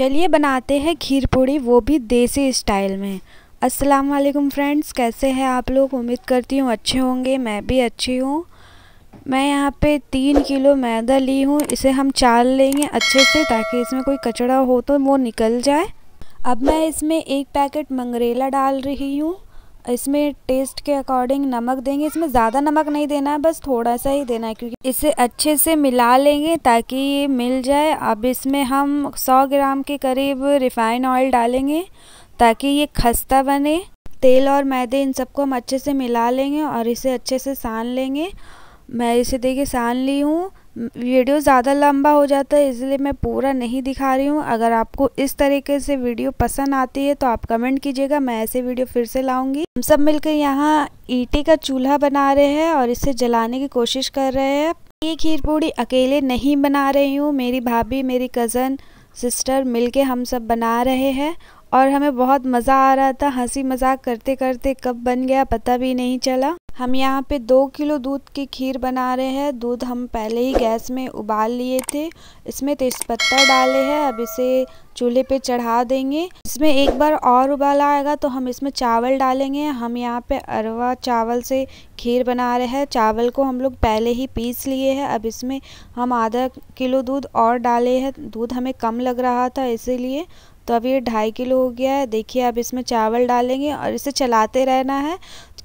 चलिए बनाते हैं खीर पूड़ी वो भी देसी स्टाइल में अस्सलाम वालेकुम फ्रेंड्स कैसे हैं आप लोग उम्मीद करती हूँ अच्छे होंगे मैं भी अच्छी हूँ मैं यहाँ पे तीन किलो मैदा ली हूँ इसे हम चाल लेंगे अच्छे से ताकि इसमें कोई कचड़ा हो तो वो निकल जाए अब मैं इसमें एक पैकेट मंगरेला डाल रही हूँ इसमें टेस्ट के अकॉर्डिंग नमक देंगे इसमें ज़्यादा नमक नहीं देना है बस थोड़ा सा ही देना है क्योंकि इसे अच्छे से मिला लेंगे ताकि ये मिल जाए अब इसमें हम 100 ग्राम के करीब रिफाइन ऑयल डालेंगे ताकि ये खस्ता बने तेल और मैदे इन सबको हम अच्छे से मिला लेंगे और इसे अच्छे से सान लेंगे मैं इसे देखिए सान ली हूँ वीडियो ज़्यादा लंबा हो जाता है इसलिए मैं पूरा नहीं दिखा रही हूँ अगर आपको इस तरीके से वीडियो पसंद आती है तो आप कमेंट कीजिएगा मैं ऐसे वीडियो फिर से लाऊंगी हम सब मिलकर यहाँ ईटे का चूल्हा बना रहे हैं और इसे जलाने की कोशिश कर रहे हैं ये खीर पूड़ी अकेले नहीं बना रही हूँ मेरी भाभी मेरी कज़न सिस्टर मिलके हम सब बना रहे हैं और हमें बहुत मज़ा आ रहा था हंसी मजाक करते करते कब बन गया पता भी नहीं चला हम यहाँ पे दो किलो दूध की खीर बना रहे हैं दूध हम पहले ही गैस में उबाल लिए थे इसमें तेज़पत्ता डाले हैं अब इसे चूल्हे पे चढ़ा देंगे इसमें एक बार और उबाला आएगा तो हम इसमें चावल डालेंगे हम यहाँ पे अरवा चावल से खीर बना रहे हैं चावल को हम लोग पहले ही पीस लिए हैं अब इसमें हम आधा किलो दूध और डाले हैं दूध हमें कम लग रहा था इसीलिए तो अब ये ढाई किलो हो गया है देखिए अब इसमें चावल डालेंगे और इसे चलाते रहना है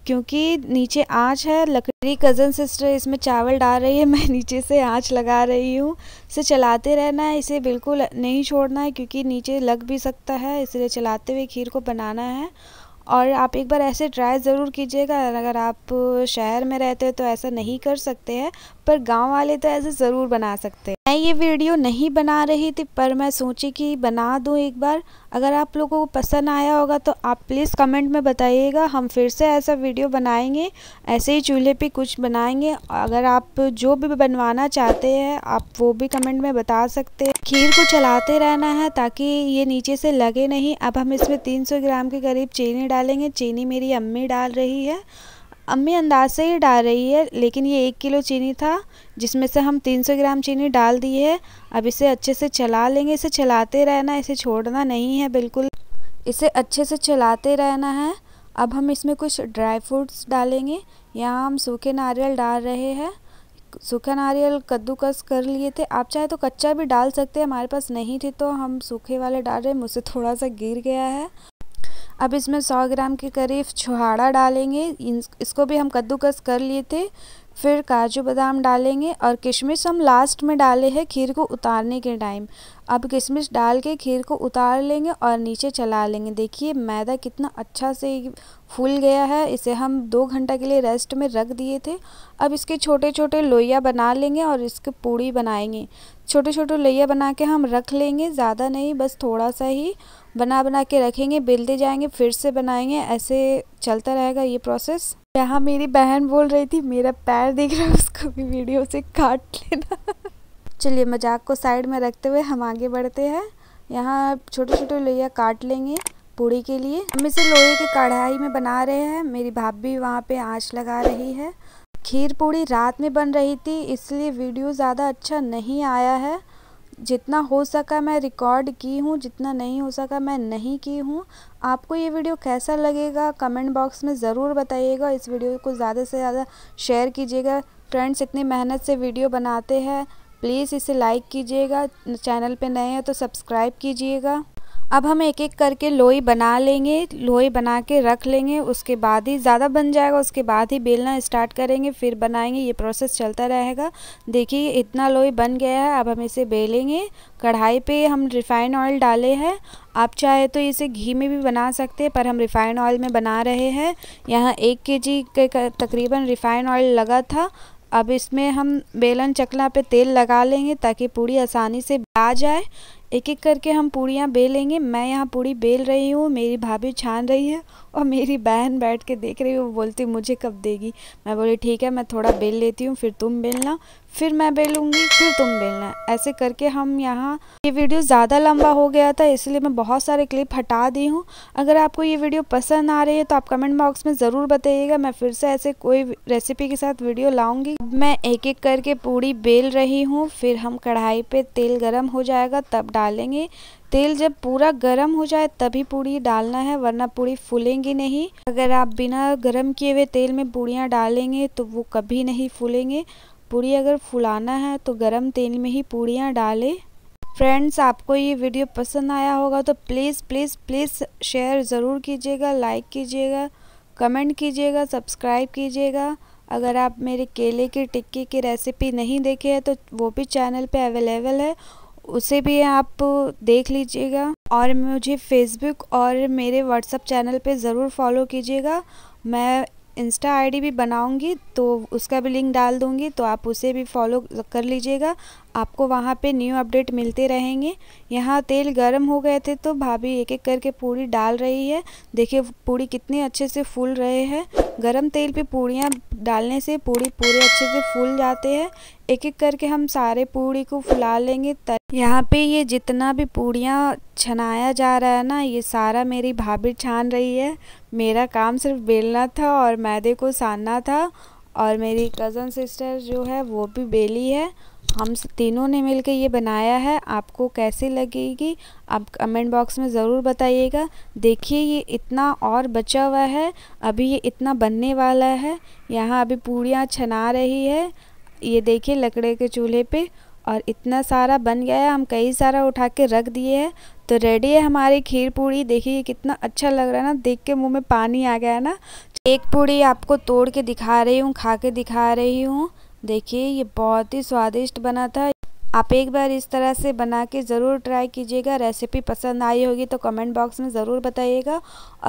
क्योंकि नीचे आँच है लकड़ी कज़न सिस्टर इसमें चावल डाल रही है मैं नीचे से आँच लगा रही हूँ इसे चलाते रहना है इसे बिल्कुल नहीं छोड़ना है क्योंकि नीचे लग भी सकता है इसलिए चलाते हुए खीर को बनाना है और आप एक बार ऐसे ट्राई ज़रूर कीजिएगा अगर आप शहर में रहते हो तो ऐसा नहीं कर सकते हैं पर गांव वाले तो ऐसे ज़रूर बना सकते हैं मैं ये वीडियो नहीं बना रही थी पर मैं सोची कि बना दूँ एक बार अगर आप लोगों को पसंद आया होगा तो आप प्लीज़ कमेंट में बताइएगा हम फिर से ऐसा वीडियो बनाएंगे ऐसे ही चूल्हे पर कुछ बनाएंगे अगर आप जो भी बनवाना चाहते हैं आप वो भी कमेंट में बता सकते हैं खीर को चलाते रहना है ताकि ये नीचे से लगे नहीं अब हम इसमें 300 ग्राम के करीब चीनी डालेंगे चीनी मेरी अम्मी डाल रही है अम्मी अंदाज से ही डाल रही है लेकिन ये एक किलो चीनी था जिसमें से हम 300 ग्राम चीनी डाल दी है अब इसे अच्छे से चला लेंगे इसे चलाते रहना इसे छोड़ना नहीं है बिल्कुल इसे अच्छे से चलाते रहना है अब हम इसमें कुछ ड्राई फ्रूट्स डालेंगे यहाँ हम सूखे नारियल डाल रहे हैं सूखा नारियल कद्दूकस कर लिए थे आप चाहे तो कच्चा भी डाल सकते हैं हमारे पास नहीं थे तो हम सूखे वाले डाल रहे हैं मुझसे थोड़ा सा गिर गया है अब इसमें 100 ग्राम के करीब छुहाड़ा डालेंगे इसको भी हम कद्दूकस कर लिए थे फिर काजू बादाम डालेंगे और किशमिश हम लास्ट में डाले हैं खीर को उतारने के टाइम अब किशमिश डाल के खीर को उतार लेंगे और नीचे चला लेंगे देखिए मैदा कितना अच्छा से फूल गया है इसे हम दो घंटा के लिए रेस्ट में रख दिए थे अब इसके छोटे छोटे लोइया बना लेंगे और इसके पूड़ी बनाएंगे छोटे छोटे लोइया बना के हम रख लेंगे ज़्यादा नहीं बस थोड़ा सा ही बना बना के रखेंगे बेलते जाएंगे फिर से बनाएंगे ऐसे चलता रहेगा ये प्रोसेस यहाँ मेरी बहन बोल रही थी मेरा पैर दिख रहा है उसको भी वीडियो से काट लेना चलिए मजाक को साइड में रखते हुए हम आगे बढ़ते हैं यहाँ छोटे छोटे लोहिया काट लेंगे पूड़ी के लिए हम इसे लोहे की कढ़ाई में बना रहे हैं मेरी भाभी वहाँ पे आँच लगा रही है खीर पूड़ी रात में बन रही थी इसलिए वीडियो ज़्यादा अच्छा नहीं आया है जितना हो सका मैं रिकॉर्ड की हूँ जितना नहीं हो सका मैं नहीं की हूँ आपको ये वीडियो कैसा लगेगा कमेंट बॉक्स में ज़रूर बताइएगा इस वीडियो को ज़्यादा से ज़्यादा शेयर कीजिएगा फ्रेंड्स इतनी मेहनत से वीडियो बनाते हैं प्लीज़ इसे लाइक कीजिएगा चैनल पे नए हैं तो सब्सक्राइब कीजिएगा अब हम एक एक करके लोई बना लेंगे लोई बना के रख लेंगे उसके बाद ही ज़्यादा बन जाएगा उसके बाद ही बेलना स्टार्ट करेंगे फिर बनाएंगे ये प्रोसेस चलता रहेगा देखिए इतना लोई बन गया है अब हम इसे बेलेंगे कढ़ाई पे हम रिफाइंड ऑयल डाले हैं आप चाहे तो इसे घी में भी बना सकते हैं पर हम रिफाइंड ऑयल में बना रहे हैं यहाँ एक के जी के तकरीबन रिफ़ाइंड ऑयल लगा था अब इसमें हम बेलन चकला पे तेल लगा लेंगे ताकि पूरी आसानी से आ जाए एक एक करके हम पूड़ियाँ बेलेंगे मैं यहाँ पूड़ी बेल रही हूँ मेरी भाभी छान रही है और मेरी बहन बैठ के देख रही है वो बोलती मुझे कब देगी मैं बोली ठीक है मैं थोड़ा बेल लेती हूँ फिर तुम बेलना फिर मैं बेलूँगी फिर तुम बेलना ऐसे करके हम यहाँ ये वीडियो ज़्यादा लंबा हो गया था इसलिए मैं बहुत सारे क्लिप हटा दी हूँ अगर आपको ये वीडियो पसंद आ रही है तो आप कमेंट बॉक्स में ज़रूर बताइएगा मैं फिर से ऐसे कोई रेसिपी के साथ वीडियो लाऊंगी मैं एक एक करके पूड़ी बेल रही हूँ फिर हम कढ़ाई पे तेल गर्म हो जाएगा तब डालेंगे तेल जब पूरा गर्म हो जाए तभी पूड़ी डालना है वरना पूड़ी फूलेंगी नहीं अगर आप बिना गर्म किए हुए तेल में पूड़ियाँ डालेंगे तो वो कभी नहीं फूलेंगे पूड़ी अगर फुलाना है तो गरम तेल में ही पूड़ियाँ डालें फ्रेंड्स आपको ये वीडियो पसंद आया होगा तो प्लीज़ प्लीज़ प्लीज़ शेयर ज़रूर कीजिएगा लाइक कीजिएगा कमेंट कीजिएगा सब्सक्राइब कीजिएगा अगर आप मेरे केले की टिक्की की रेसिपी नहीं देखे है तो वो भी चैनल पे अवेलेबल है उसे भी आप देख लीजिएगा और मुझे फेसबुक और मेरे व्हाट्सअप चैनल पे ज़रूर फॉलो कीजिएगा मैं इंस्टा आईडी भी बनाऊंगी तो उसका भी लिंक डाल दूँगी तो आप उसे भी फॉलो कर लीजिएगा आपको वहाँ पे न्यू अपडेट मिलते रहेंगे यहाँ तेल गर्म हो गए थे तो भाभी एक एक करके पूड़ी डाल रही है देखिए पूड़ी कितने अच्छे से फूल रहे हैं गर्म तेल पे पूड़ियाँ डालने से पूड़ी पूरे अच्छे से फूल जाते हैं एक एक करके हम सारे पूड़ी को फुला लेंगे यहाँ पे ये जितना भी पूड़ियाँ छनाया जा रहा है ना ये सारा मेरी भाभी छान रही है मेरा काम सिर्फ बेलना था और मैदे को सानना था और मेरी कज़न सिस्टर जो है वो भी बेली है हम तीनों ने मिलकर ये बनाया है आपको कैसी लगेगी आप कमेंट बॉक्स में ज़रूर बताइएगा देखिए ये इतना और बचा हुआ है अभी ये इतना बनने वाला है यहाँ अभी पूड़ियाँ छना रही है ये देखिए लकड़े के चूल्हे पे और इतना सारा बन गया है हम कई सारा उठा के रख दिए हैं तो रेडी है हमारी खीर पूड़ी देखिए कितना अच्छा लग रहा है ना देख के मुंह में पानी आ गया है ना एक पूड़ी आपको तोड़ के दिखा रही हूँ खा के दिखा रही हूँ देखिए ये बहुत ही स्वादिष्ट बना था आप एक बार इस तरह से बना के ज़रूर ट्राई कीजिएगा रेसिपी पसंद आई होगी तो कमेंट बॉक्स में ज़रूर बताइएगा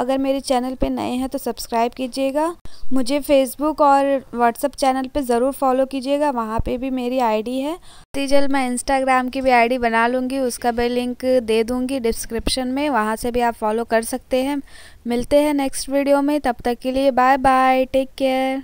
अगर मेरे चैनल पे नए हैं तो सब्सक्राइब कीजिएगा मुझे फेसबुक और व्हाट्सअप चैनल पे ज़रूर फॉलो कीजिएगा वहाँ पे भी मेरी आईडी है ती जल्द मैं इंस्टाग्राम की भी आईडी बना लूँगी उसका भी लिंक दे दूँगी डिस्क्रिप्शन में वहाँ से भी आप फॉलो कर सकते हैं मिलते हैं नेक्स्ट वीडियो में तब तक के लिए बाय बाय टेक केयर